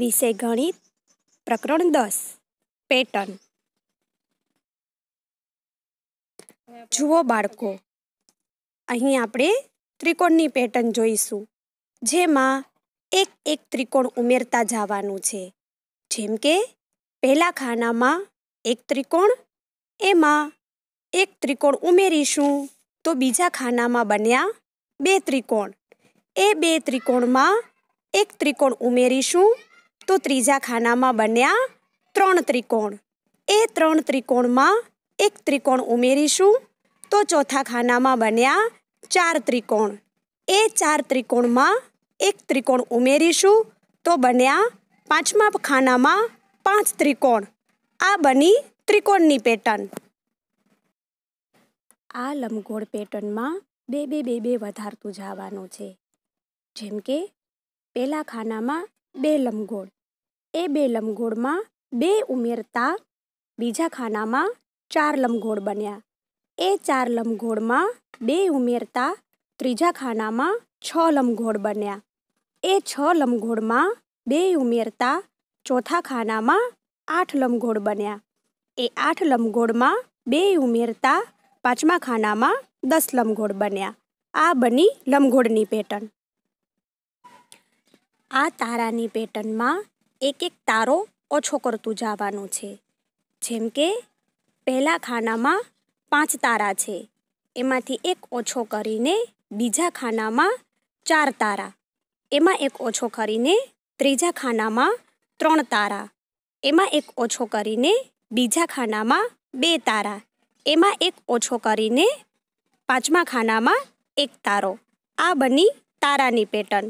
વિષય ગણિત પ્રકરણ દસ પેટર્ન જુઓ બાળકો અહીં આપણે ત્રિકોણની પેટર્ન જોઈશું જેમાં એક એક ત્રિકોણ ઉમેરતા જવાનું છે જેમ કે પહેલા ખાનામાં એક ત્રિકોણ એમાં એક ત્રિકોણ ઉમેરીશું તો બીજા ખાનામાં બન્યા બે ત્રિકોણ એ બે ત્રિકોણમાં એક ત્રિકોણ ઉમેરીશું તો ત્રીજા ખાનામાં બન્યા ત્રણ ત્રિકોણ એ ત્રણ ત્રિકોણમાં એક ત્રિકોણ ઉમેરીશું તો ચોથા ખાનામાં બન્યા ચાર ત્રિકોણ એ ચાર ત્રિકોણમાં એક ત્રિકોણ ઉમેરીશું તો બન્યા પાંચમા ખાનામાં પાંચ ત્રિકોણ આ બની ત્રિકોણની પેટર્ન આ લંબગોળ પેટર્નમાં બે બે બે બે વધારતું જવાનું છે જેમ કે પહેલા ખાનામાં બે લંબગોળ એ બે લંબગોળમાં બે ઉમેરતા બીજા ખાનામાં ચાર લંબગોળ બન્યા એ ચાર લંબગોળમાં બે ઉમેરતા ત્રીજા ખાનામાં છ લંબગોળ બન્યા એ છ લંબગોળમાં બે ઉમેરતા ચોથા ખાનામાં આઠ લંબગોળ બન્યા એ આઠ લંબગોળમાં બે ઉમેરતા પાંચમા ખાનામાં દસ લંબગોળ બન્યા આ બની લંબગોળની પેટર્ન આ તારાની પેટર્નમાં એક એક તારો ઓછો કરતું જવાનું છે જેમ કે પહેલા ખાનામાં પાંચ તારા છે એમાંથી એક ઓછો કરીને બીજા ખાનામાં ચાર તારા એમાં એક ઓછો કરીને ત્રીજા ખાનામાં ત્રણ તારા એમાં એક ઓછો કરીને બીજા ખાનામાં બે તારા એમાં એક ઓછો કરીને પાંચમા ખાનામાં એક તારો આ બની તારાની પેટર્ન